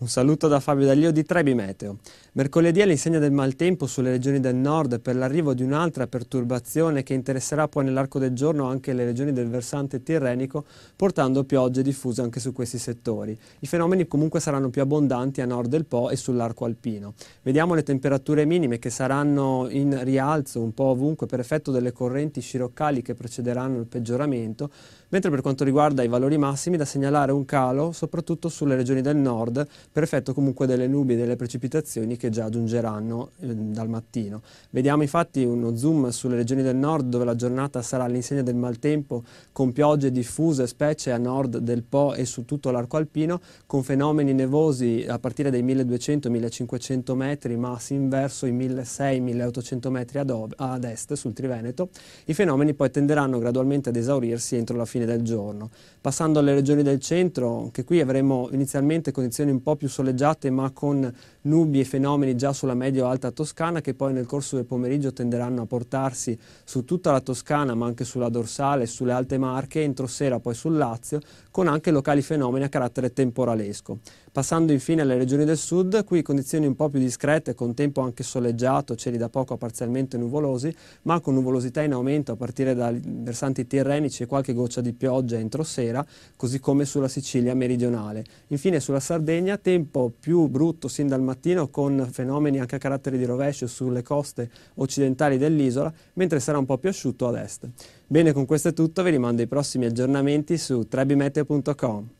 Un saluto da Fabio D'Aglio di Trebi Meteo. Mercoledì è l'insegna del maltempo sulle regioni del nord per l'arrivo di un'altra perturbazione che interesserà poi nell'arco del giorno anche le regioni del versante tirrenico, portando piogge diffuse anche su questi settori. I fenomeni comunque saranno più abbondanti a nord del Po e sull'arco alpino. Vediamo le temperature minime che saranno in rialzo un po' ovunque per effetto delle correnti sciroccali che precederanno il peggioramento, mentre per quanto riguarda i valori massimi da segnalare un calo soprattutto sulle regioni del nord per effetto comunque delle nubi e delle precipitazioni che già giungeranno eh, dal mattino. Vediamo infatti uno zoom sulle regioni del nord dove la giornata sarà all'insegna del maltempo con piogge diffuse specie a nord del Po e su tutto l'arco alpino con fenomeni nevosi a partire dai 1200-1500 metri ma inverso i 1600-1800 metri ad, ad est sul Triveneto. I fenomeni poi tenderanno gradualmente ad esaurirsi entro la fine del giorno. Passando alle regioni del centro, anche qui avremo inizialmente condizioni un po' più soleggiate ma con nubi e fenomeni già sulla medio-alta Toscana che poi nel corso del pomeriggio tenderanno a portarsi su tutta la Toscana ma anche sulla dorsale, e sulle alte Marche, entro sera poi sul Lazio con anche locali fenomeni a carattere temporalesco. Passando infine alle regioni del sud, qui condizioni un po' più discrete con tempo anche soleggiato, cieli da poco a parzialmente nuvolosi ma con nuvolosità in aumento a partire dai versanti tirrenici e qualche goccia di pioggia entro sera così come sulla Sicilia meridionale. Infine sulla Sardegna tempo più brutto sin dal mattino con fenomeni anche a carattere di rovescio sulle coste occidentali dell'isola, mentre sarà un po' più asciutto ad est. Bene, con questo è tutto, vi rimando ai prossimi aggiornamenti su trebimeteo.com.